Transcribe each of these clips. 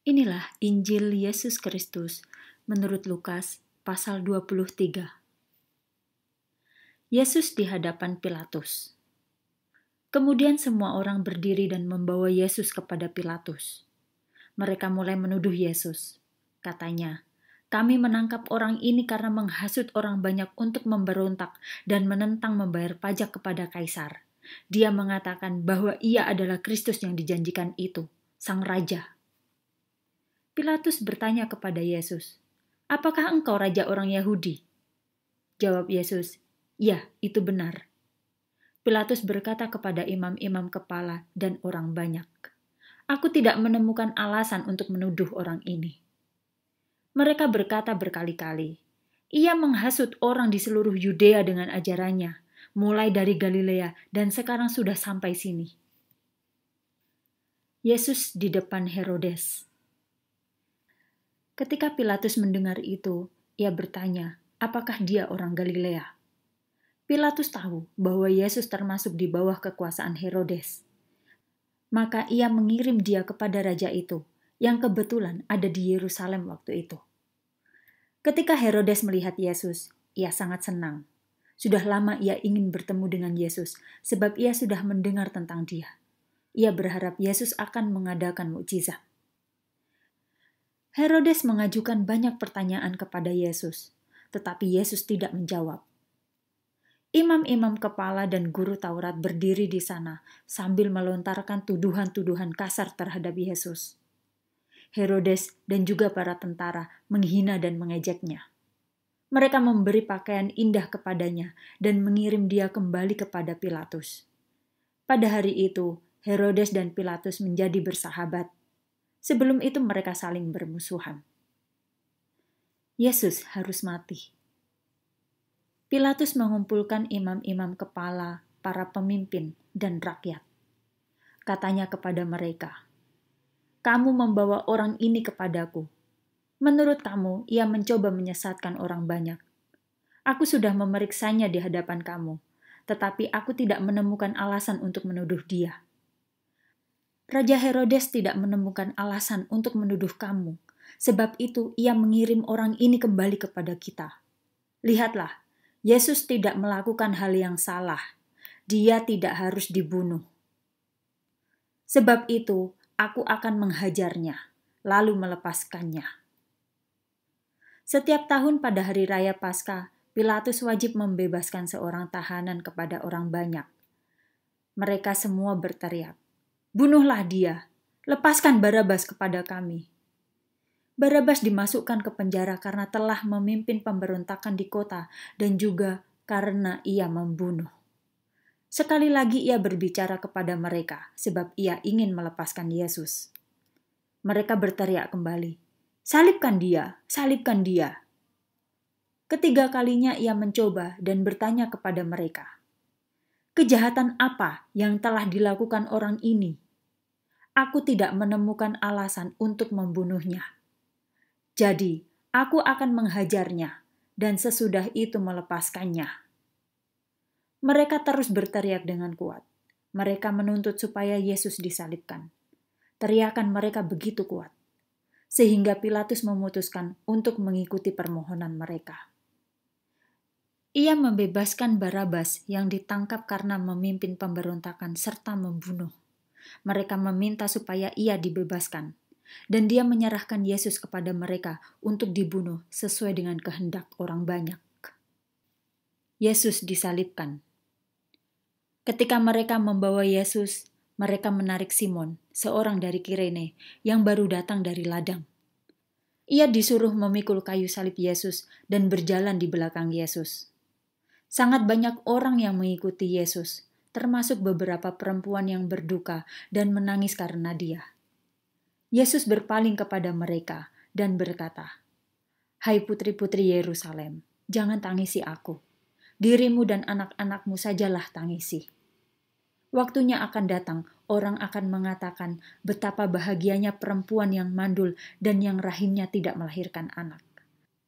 Inilah Injil Yesus Kristus menurut Lukas pasal 23. Yesus di hadapan Pilatus. Kemudian semua orang berdiri dan membawa Yesus kepada Pilatus. Mereka mulai menuduh Yesus. Katanya, kami menangkap orang ini karena menghasut orang banyak untuk memberontak dan menentang membayar pajak kepada Kaisar. Dia mengatakan bahwa ia adalah Kristus yang dijanjikan itu, Sang Raja. Pilatus bertanya kepada Yesus, "Apakah engkau raja orang Yahudi?" Jawab Yesus, "Ya, itu benar." Pilatus berkata kepada imam-imam kepala dan orang banyak, "Aku tidak menemukan alasan untuk menuduh orang ini." Mereka berkata berkali-kali, "Ia menghasut orang di seluruh Yudea dengan ajarannya, mulai dari Galilea dan sekarang sudah sampai sini." Yesus di depan Herodes. Ketika Pilatus mendengar itu, ia bertanya, apakah dia orang Galilea? Pilatus tahu bahwa Yesus termasuk di bawah kekuasaan Herodes. Maka ia mengirim dia kepada raja itu, yang kebetulan ada di Yerusalem waktu itu. Ketika Herodes melihat Yesus, ia sangat senang. Sudah lama ia ingin bertemu dengan Yesus, sebab ia sudah mendengar tentang Dia. Ia berharap Yesus akan mengadakan mukjizat. Herodes mengajukan banyak pertanyaan kepada Yesus, tetapi Yesus tidak menjawab. Imam-imam kepala dan guru Taurat berdiri di sana sambil melontarkan tuduhan-tuduhan kasar terhadap Yesus. Herodes dan juga para tentara menghina dan mengejeknya. Mereka memberi pakaian indah kepadanya dan mengirim dia kembali kepada Pilatus. Pada hari itu, Herodes dan Pilatus menjadi bersahabat. Sebelum itu mereka saling bermusuhan. Yesus harus mati. Pilatus mengumpulkan imam-imam kepala, para pemimpin, dan rakyat. Katanya kepada mereka, "Kamu membawa orang ini kepadaku. Menurut kamu, ia mencoba menyesatkan orang banyak. Aku sudah memeriksanya di hadapan kamu, tetapi aku tidak menemukan alasan untuk menuduh dia. Raja Herodes tidak menemukan alasan untuk menuduh kamu, sebab itu ia mengirim orang ini kembali kepada kita. Lihatlah, Yesus tidak melakukan hal yang salah. Dia tidak harus dibunuh. Sebab itu, aku akan menghajarnya, lalu melepaskannya. Setiap tahun pada hari raya Paskah, Pilatus wajib membebaskan seorang tahanan kepada orang banyak. Mereka semua berteriak, Bunuhlah dia, lepaskan Barabas kepada kami. Barabas dimasukkan ke penjara karena telah memimpin pemberontakan di kota dan juga karena ia membunuh. Sekali lagi ia berbicara kepada mereka sebab ia ingin melepaskan Yesus. Mereka berteriak kembali, "Salibkan dia! Salibkan dia!" Ketiga kalinya ia mencoba dan bertanya kepada mereka, Kejahatan apa yang telah dilakukan orang ini? Aku tidak menemukan alasan untuk membunuhnya. Jadi, aku akan menghajarnya dan sesudah itu melepaskannya. Mereka terus berteriak dengan kuat. Mereka menuntut supaya Yesus disalibkan. Teriakan mereka begitu kuat, sehingga Pilatus memutuskan untuk mengikuti permohonan mereka. Ia membebaskan Barabas yang ditangkap karena memimpin pemberontakan serta membunuh. Mereka meminta supaya ia dibebaskan, dan dia menyerahkan Yesus kepada mereka untuk dibunuh sesuai dengan kehendak orang banyak. Yesus disalibkan. Ketika mereka membawa Yesus, mereka menarik Simon, seorang dari Kirene, yang baru datang dari ladang. Ia disuruh memikul kayu salib Yesus dan berjalan di belakang Yesus. Sangat banyak orang yang mengikuti Yesus, termasuk beberapa perempuan yang berduka dan menangis karena Dia. Yesus berpaling kepada mereka dan berkata, "Hai putri-putri Yerusalem, jangan tangisi aku. Dirimu dan anak-anakmu sajalah tangisi." Waktunya akan datang, orang akan mengatakan betapa bahagianya perempuan yang mandul dan yang rahimnya tidak melahirkan anak.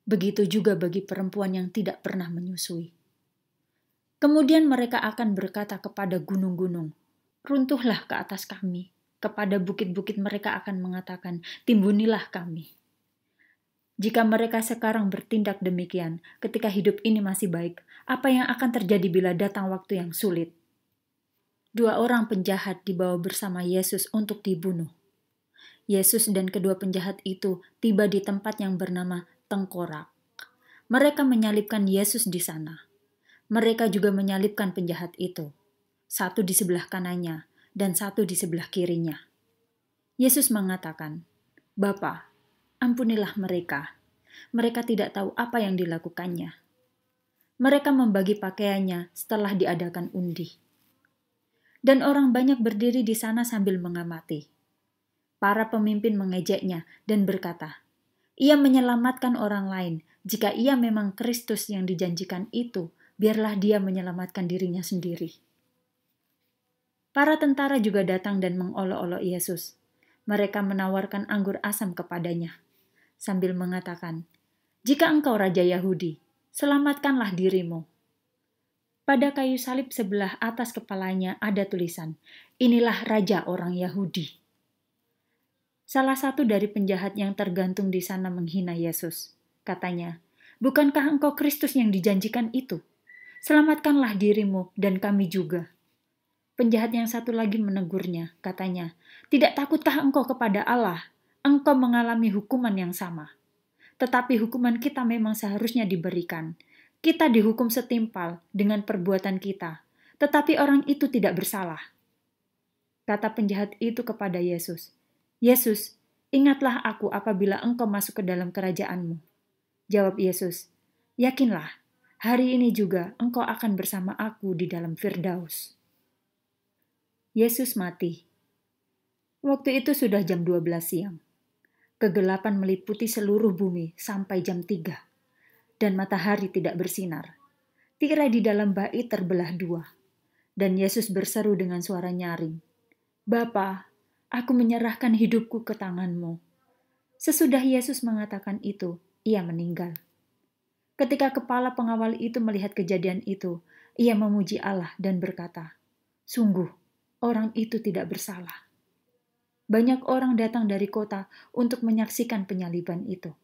Begitu juga bagi perempuan yang tidak pernah menyusui. Kemudian mereka akan berkata kepada gunung-gunung, "Runtuhlah ke atas kami." Kepada bukit-bukit mereka akan mengatakan, "Timbunilah kami." Jika mereka sekarang bertindak demikian, ketika hidup ini masih baik, apa yang akan terjadi bila datang waktu yang sulit? Dua orang penjahat dibawa bersama Yesus untuk dibunuh. Yesus dan kedua penjahat itu tiba di tempat yang bernama Tengkorak. Mereka menyalibkan Yesus di sana mereka juga menyalipkan penjahat itu, satu di sebelah kanannya dan satu di sebelah kirinya. Yesus mengatakan, "Bapa, ampunilah mereka. Mereka tidak tahu apa yang dilakukannya." Mereka membagi pakaiannya setelah diadakan undi. Dan orang banyak berdiri di sana sambil mengamati. Para pemimpin mengejeknya dan berkata, "Ia menyelamatkan orang lain jika ia memang Kristus yang dijanjikan itu, biarlah dia menyelamatkan dirinya sendiri. Para tentara juga datang dan mengolok-olok Yesus. Mereka menawarkan anggur asam kepadanya, sambil mengatakan, Jika engkau Raja Yahudi, selamatkanlah dirimu. Pada kayu salib sebelah atas kepalanya ada tulisan, Inilah Raja orang Yahudi. Salah satu dari penjahat yang tergantung di sana menghina Yesus. Katanya, Bukankah engkau Kristus yang dijanjikan itu?' Selamatkanlah dirimu dan kami juga. Penjahat yang satu lagi menegurnya, katanya, Tidak takutkah engkau kepada Allah? Engkau mengalami hukuman yang sama. Tetapi hukuman kita memang seharusnya diberikan. Kita dihukum setimpal dengan perbuatan kita, tetapi orang itu tidak bersalah. Kata penjahat itu kepada Yesus, "Yesus, ingatlah aku apabila engkau masuk ke dalam kerajaanmu." Jawab Yesus, "Yakinlah, Hari ini juga engkau akan bersama aku di dalam Firdaus. Yesus mati. Waktu itu sudah jam 12 siang. Kegelapan meliputi seluruh bumi sampai jam 3. Dan matahari tidak bersinar. Tirai di dalam bayi terbelah dua. Dan Yesus berseru dengan suara nyaring. Bapa, aku menyerahkan hidupku ke tanganmu. Sesudah Yesus mengatakan itu, ia meninggal. Ketika kepala pengawal itu melihat kejadian itu, ia memuji Allah dan berkata, "Sungguh, orang itu tidak bersalah." Banyak orang datang dari kota untuk menyaksikan penyaliban itu.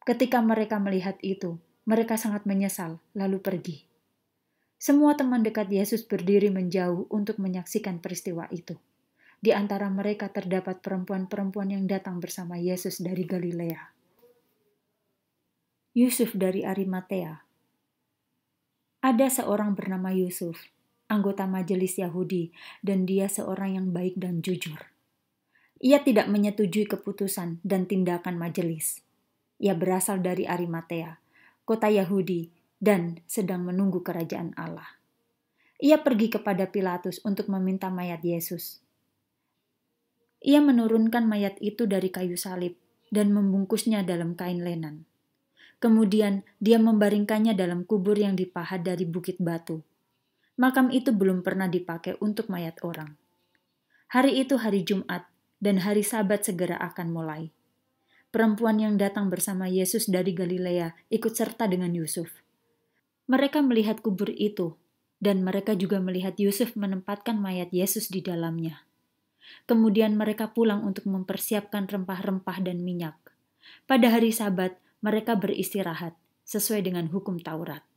Ketika mereka melihat itu, mereka sangat menyesal, lalu pergi. Semua teman dekat Yesus berdiri menjauh untuk menyaksikan peristiwa itu. Di antara mereka terdapat perempuan-perempuan yang datang bersama Yesus dari Galilea. Yusuf dari Arimatea. Ada seorang bernama Yusuf, anggota majelis Yahudi, dan dia seorang yang baik dan jujur. Ia tidak menyetujui keputusan dan tindakan majelis. Ia berasal dari Arimatea, kota Yahudi, dan sedang menunggu kerajaan Allah. Ia pergi kepada Pilatus untuk meminta mayat Yesus. Ia menurunkan mayat itu dari kayu salib dan membungkusnya dalam kain lenan. Kemudian dia membaringkannya dalam kubur yang dipahat dari bukit batu. Makam itu belum pernah dipakai untuk mayat orang. Hari itu hari Jumat, dan hari Sabat segera akan mulai. Perempuan yang datang bersama Yesus dari Galilea ikut serta dengan Yusuf. Mereka melihat kubur itu, dan mereka juga melihat Yusuf menempatkan mayat Yesus di dalamnya. Kemudian mereka pulang untuk mempersiapkan rempah-rempah dan minyak. Pada hari Sabat, mereka beristirahat sesuai dengan hukum Taurat.